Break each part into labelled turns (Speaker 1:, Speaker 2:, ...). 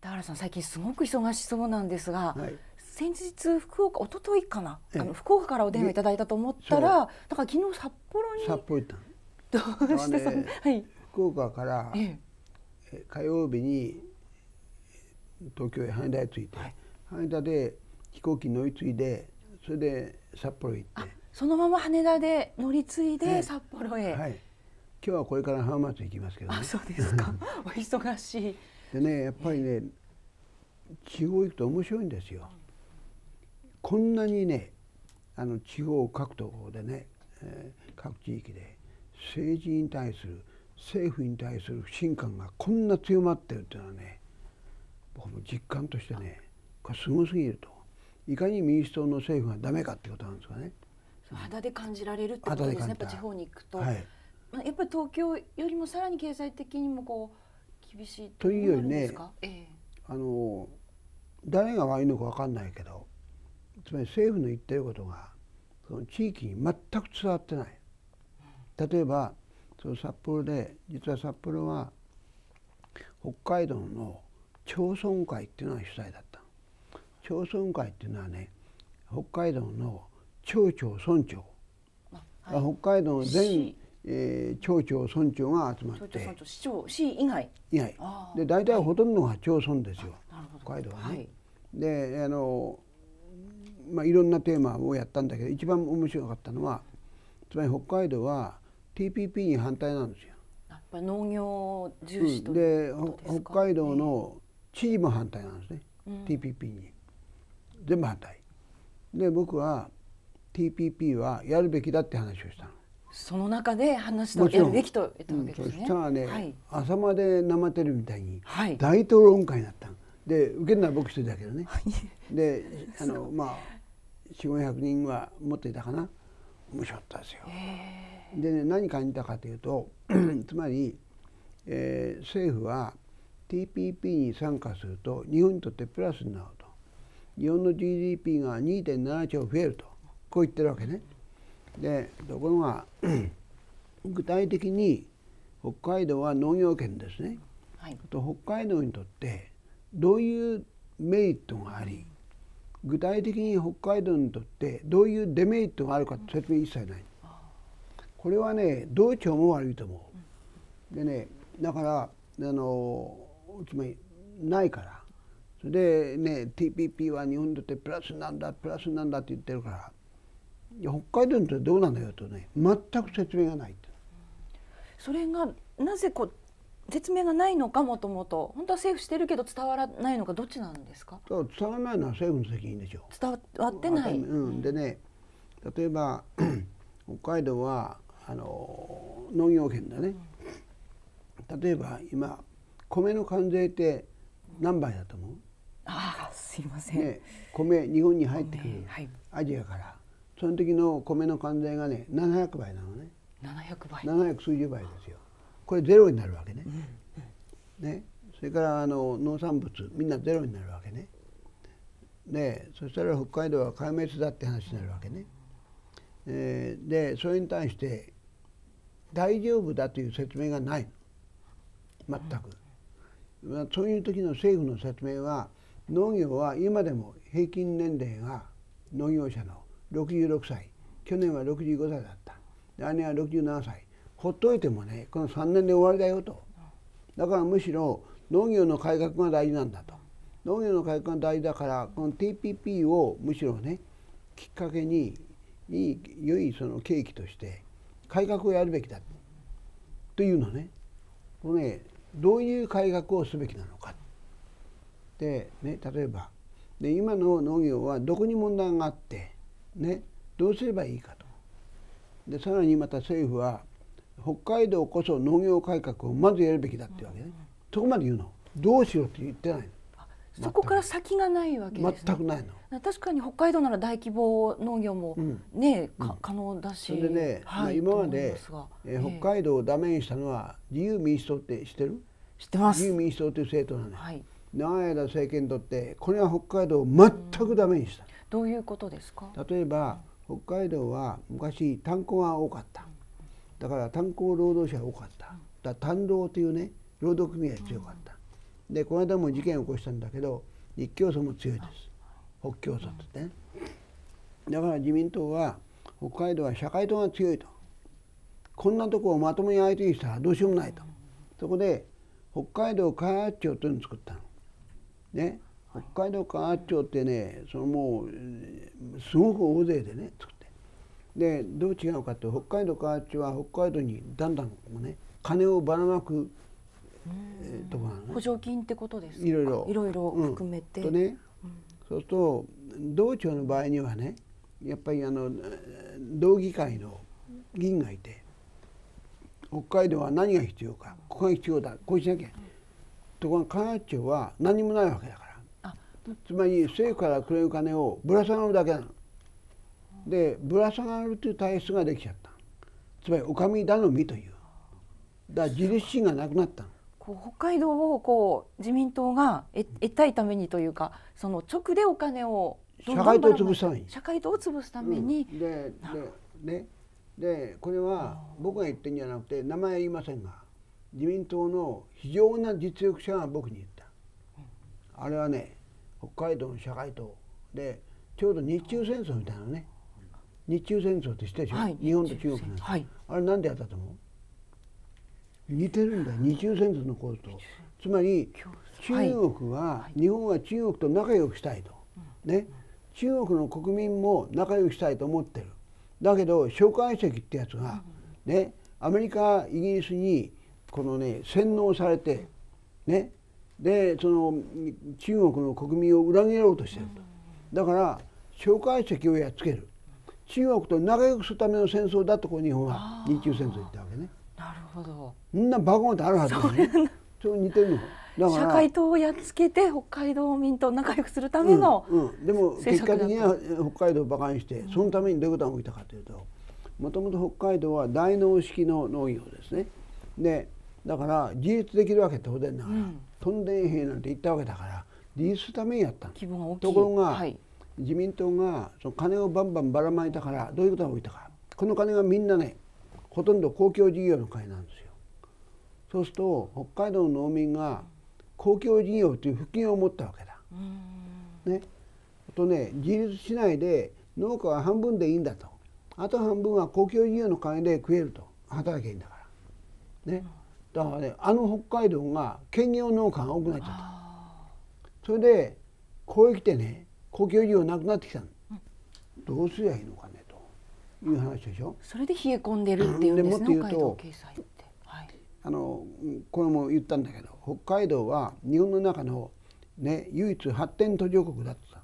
Speaker 1: 田
Speaker 2: 原さん最近すごく忙しそうなんですが、はい、先日福岡一昨日かな、あの福岡からお電話いただいたと思ったらだから昨日札
Speaker 1: 幌に札幌行ったどうしてそね、はい、福岡から火曜日に東京へ羽田へ着いて、はい、羽田で飛行機乗り継いでそれで札幌行って
Speaker 2: そのまま羽田で乗り継いで札
Speaker 1: 幌へ、はい、今日はこれから浜松行きますけど、ね、あそうですか お忙しいでねやっぱりね地方行くと面白いんですよ。こんなにねあの地方各とでね、えー、各地域で政治に対する政府に対する不信感がこんな強まってるっていうのはね僕も実感としてねこれすごすぎるといかに民主党の政府がダメかってことなんですかね。
Speaker 2: 肌で感じられるってことですねやっぱ地方に行くと、はい、やっぱり東京よりもさらに経済的にもこう厳しいというよりね、ええ、
Speaker 1: あの誰が悪いのか分かんないけどつまり政府の言ってることがその地域に全く伝わってない。例えばその札幌で実は札幌は北海道の町村会っていうのが主催だった町村会っていうのはね北海道の町長村長、はい、北海道の全えー、町長村長が集まっ
Speaker 2: て市長市以外以外で
Speaker 1: 大体ほとんどが町村ですよ、はい、北海道はね。はい、であのまあいろんなテーマをやったんだけど一番面白かったのはつまり北海道は TPP に反対なんですよ。農業重視、うん、で北海道の知事も反対なんですね、うん、TPP に全部反対で僕は TPP はやるべきだって話をしたのその中
Speaker 2: で話したべきと言ったわけですね、そしたらね、はい、
Speaker 1: 朝まで生テレビみたいに大討論会になった、はい、で受けるのは僕一人だけどねで あのまあ4500人は持っていたかな面白かったですよ。でね何感じたかというと つまり、えー、政府は TPP に参加すると日本にとってプラスになると日本の GDP が2.7兆増えるとこう言ってるわけね。でところが 具体的に北海道は農業圏ですね、はい、と北海道にとってどういうメリットがあり具体的に北海道にとってどういうデメリットがあるかって説明一切ない、これはね道庁も悪いと思う、でねだからあのつまりないからそれでね TPP は日本にとってプラスなんだプラスなんだって言ってるから北海道ってどうなのよとね全く説明がない
Speaker 2: それがなぜこう説明がないのかもともと本当は政府してるけど伝わらないのかどっちなんですか
Speaker 1: 伝わらないのは政府の責任でしょう伝わってない、うん、でね例えば 北海道はあの農業圏だね、うん、例えば今米の関税って何倍だと思うああすいません、ね、米日本に入ってくる、はい、アジアからその時の米の関税がね700倍なのね700倍700数十倍ですよこれゼロになるわけねうん、ねそれからあの農産物みんなゼロになるわけねでそしたら北海道は壊滅だって話になるわけね、えー、でそれに対して大丈夫だという説明がない全く、まあ、そういう時の政府の説明は農業は今でも平均年齢が農業者の66歳去年は65歳だった来年は67歳ほっといてもねこの3年で終わりだよとだからむしろ農業の改革が大事なんだと農業の改革が大事だからこの TPP をむしろねきっかけにいい良いその契機として改革をやるべきだというのねこれねどういう改革をすべきなのかで、ね、例えばで今の農業はどこに問題があってね、どうすればいいかと。でさらにまた政府は北海道こそ農業改革をまずやるべきだっていうわけね、うんうん、そこまで言うのどうしようって言ってないの
Speaker 2: そこから先がないわけ、ね、全くないの確かに北海道なら大規模農業もね、うん、可能だしでね、はい、今まで
Speaker 1: えー、北海道をダメにしたのは自由民主党って知ってる知ってます自由民主党という政党なの、はい、長い間政権にとってこれは北海道を全くダメにした、どういうことですか例えば北海道は昔炭鉱が多かっただから炭鉱労働者が多かっただ炭労というね労働組合が強かった、でこの間も事件を起こしたんだけど日教組も強いです北教組ね、だから自民党は北海道は社会党が強いとこんなとこをまともに相手にしたらどうしようもないと、そこで北海道開発庁というのを作ったのね北海道館圧長ってねそのもうすごく大勢でね作ってでどう違うかって北海道館圧長は北海道にだんだんね金をばらまくとこ
Speaker 2: なの、ね、補助金ってことですいろい
Speaker 1: ろいろいろ含
Speaker 2: めて、うん、とね、
Speaker 1: うん、そうすると道庁の場合にはねやっぱりあの道議会の議員がいて北海道は何が必要かここが必要だこうしなきゃ、うん、ところが関圧庁は何もないわけだから。つまり政府からくれる金をぶら下がるだけなの。でぶら下がるという体質ができちゃったつまりおかみ頼みというだから自立心がなくなった
Speaker 2: こう北海道をこう自民党が得たいためにというかその直でお金を社会党を潰すために社会党を潰す
Speaker 1: ために、うん、でででこれは僕が言ってんじゃなくて名前は言いませんが自民党の非常な実力者が僕に言ったあれはね北海道の社会党でちょうど日中戦争みたいなね日中戦争って知ってでしょ、はい、日本と中国なの、はい、あれなんでやったと思う似てるんだよ日中戦争の構図とつまり中国は、はい、日本は中国と仲良くしたいと、ね、中国の国民も仲良くしたいと思ってるだけど蒋介石ってやつが、ね、アメリカイギリスにこのね洗脳されてねでその中国の国民を裏切ろうとしてるとだから蒋介石をやっつける中国と仲良くするための戦争だとこう日本は日中戦争言ったわけねなるほどみんなバカンってあるはずですねそれ似てるの社会
Speaker 2: 党をやっつけて北海道民と仲良くするための、
Speaker 1: うん、うん、でも結果的には北海道を馬鹿にしてそのためにどういうことが起きたかというともともと北海道は大農式の農業ですねでだから自立できるわけ当然ながら、うん飛んでえへなんて言ったわけだからリースためにやったところが、はい、自民党がその金をバンバンばらまいたからどういうことが起きたかこの金がみんなねほとんど公共事業の金なんですよ。そうすると北海道の農民が公共事業という付近を持ったわけだ。ね、あとね自立しないで農家は半分でいいんだとあと半分は公共事業の金で食えると働けばいいんだから。ね、うんだからねあの北海道が兼業農家が多くなっちゃったそれでこうへ来てね公共事業なくなってきたの、うん、どうすりゃいいのかねという話でしょ
Speaker 2: それで冷え込んでるっていうんですね北海道経済って、は
Speaker 1: い、あのこれも言ったんだけど北海道は日本の中の、ね、唯一発展途上国だった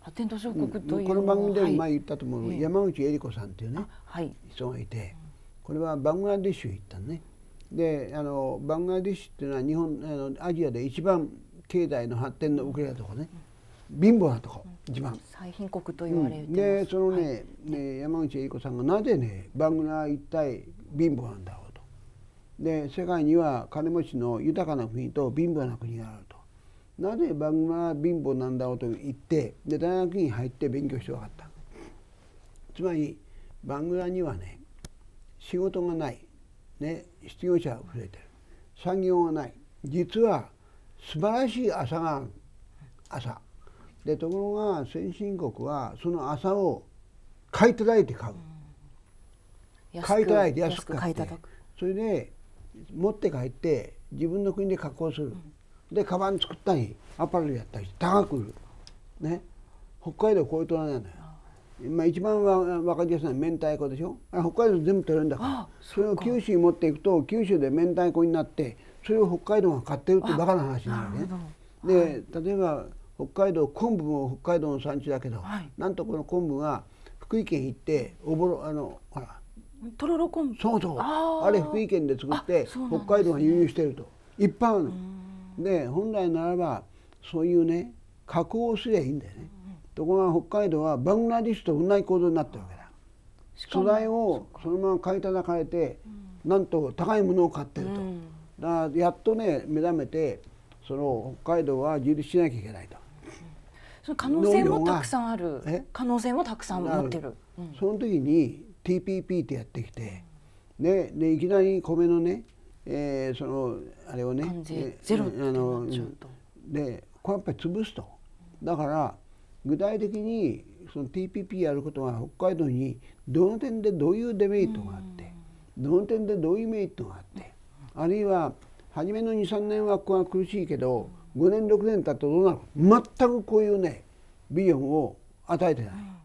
Speaker 2: 発展途上国という、うん、この番組でも前言ったと
Speaker 1: 思う、はい、山口恵理子さんっていうね、はい、人がいてこれはバングラデシュ行ったね、であのバングラディッシュっていうのは日本あのアジアで一番経済の発展の遅れたとこね、貧乏なとこ、一番最貧国と言われる、うん、でそのねはい、ね山口栄子さんがなぜねバングラ一体貧乏なんだろうとで世界には金持ちの豊かな国と貧乏な国があるとなぜバングラ貧乏なんだろうと言ってで大学に入って勉強して分かったつまりバングラにはね仕事がないね、失業者が増えてる産業がない実は素晴らしい朝がある朝でところが先進国はその朝を買い叩いて買う、うん、買い叩いて安く買ってそれで持って帰って自分の国で加工する、うん、でカバン作ったりアパレルやったり高く売るね北海道こういうとなんだよまあ、一番は分かりやすいのは明太子でしょあ北海道全部取れるんだからそれを九州に持っていくと九州で明太子になってそれを北海道が買ってるってバカな話なんだよね。で、はい、例えば北海道昆布も北海道の産地だけど、はい、なんとこの昆布が福井県行っておぼろあのほらとろろ昆布そうそうあれ福井県で作って、ね、北海道が輸入してるといっぱいあるの。で本来ならばそういうね加工をすりゃいいんだよね。ところが北海道はバングラディスと同じ構造になってるわけだ素材をそのまま買い叩かれて、うん、なんと高いものを買ってると、うん、だからやっとね目覚めてその北海道は自立しなきゃいけないと、うん、その可能性もたくさんある可能性もたくさん持ってる、その時に TPP ってやってきて、ね、でいきなり米のね、えー、そのあれをねゼロってなっちゃうと、でこれやっぱり潰すとだから具体的にその TPP やることが北海道にどの点でどういうデメリットがあってどの点でどういうメリットがあってあるいは初めの23年はここが苦しいけど5年6年経ったらどうなる全くこういうねビジョンを与えてない。